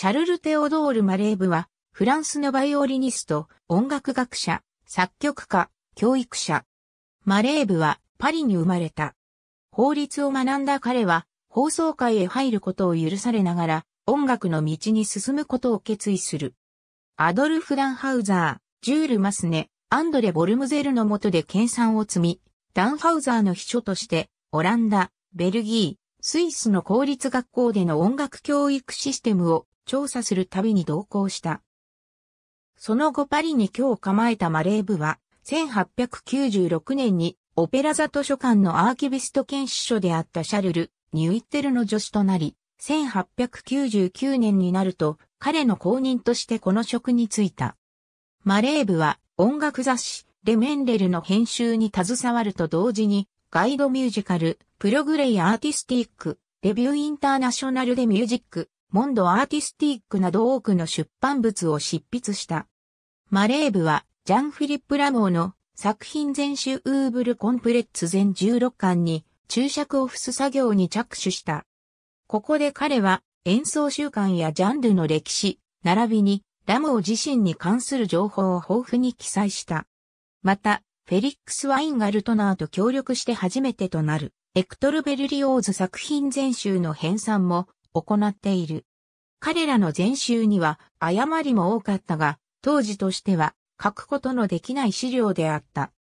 シャルル・テオドール・マレーブは、フランスのバイオリニスト、音楽学者、作曲家、教育者。マレーブは、パリに生まれた。法律を学んだ彼は、放送界へ入ることを許されながら、音楽の道に進むことを決意する。アドルフ・ダンハウザー、ジュール・マスネ、アンドレ・ボルムゼルの下で研鑽を積み、ダンハウザーの秘書として、オランダ、ベルギー、スイスの公立学校での音楽教育システムを調査する旅に同行した。その後パリに今日構えたマレーブは、1896年にオペラ座図書館のアーキビスト兼司書であったシャルル・ニュイッテルの助手となり、1899年になると彼の後任としてこの職に就いた。マレーブは音楽雑誌レメンレルの編集に携わると同時にガイドミュージカルプログレイアーティスティックレビューインターナショナルでミュージックモンドアーティスティックなど多くの出版物を執筆した。マレーブは、ジャン・フィリップ・ラモーの作品全集ウーブル・コンプレッツ全16巻に注釈を付す作業に着手した。ここで彼は演奏習慣やジャンルの歴史、並びにラモー自身に関する情報を豊富に記載した。また、フェリックス・ワインガルトナーと協力して初めてとなる、エクトル・ベルリオーズ作品全集の編纂も行っている。彼らの全集には誤りも多かったが、当時としては書くことのできない資料であった。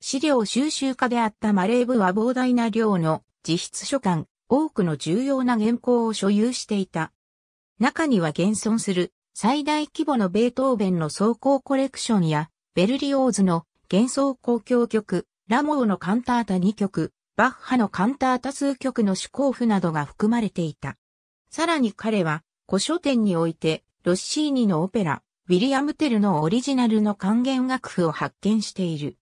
資料収集家であったマレーブは膨大な量の自筆書簡、多くの重要な原稿を所有していた。中には現存する最大規模のベートーベンの装行コレクションや、ベルリオーズの幻想交響曲、ラモーのカンタータ2曲、バッハのカンタータ数曲の趣向譜などが含まれていた。さらに彼は、古書店において、ロッシーニのオペラ、ウィリアム・テルのオリジナルの還元楽譜を発見している。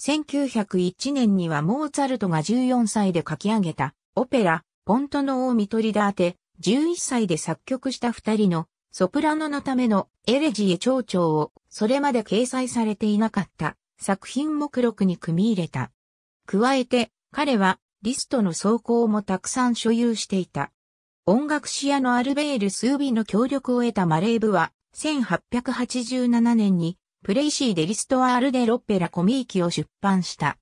1901年にはモーツァルトが14歳で書き上げた、オペラ、ポントの王ミトリダーテ、11歳で作曲した二人の、ソプラノのためのエレジエ長調を、それまで掲載されていなかった作品目録に組み入れた。加えて、彼は、リストの草稿もたくさん所有していた。音楽史屋のアルベール・スービの協力を得たマレーブは、1887年に、プレイシー・デ・リストアール・デ・ロッペラ・コミーキを出版した。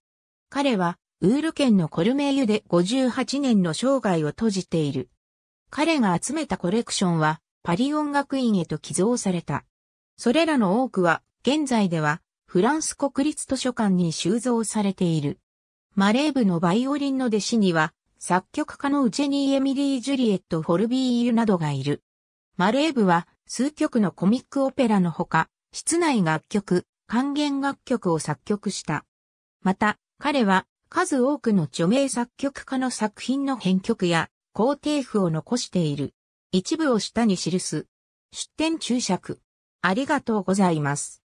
彼は、ウール県のコルメーユで58年の生涯を閉じている。彼が集めたコレクションは、パリ音楽院へと寄贈された。それらの多くは、現在では、フランス国立図書館に収蔵されている。マレーブのバイオリンの弟子には、作曲家のウジェニー・エミリー・ジュリエット・フォルビーユなどがいる。マレーブは数曲のコミックオペラのほか、室内楽曲、還元楽曲を作曲した。また、彼は数多くの著名作曲家の作品の編曲や肯定譜を残している。一部を下に記す。出典注釈。ありがとうございます。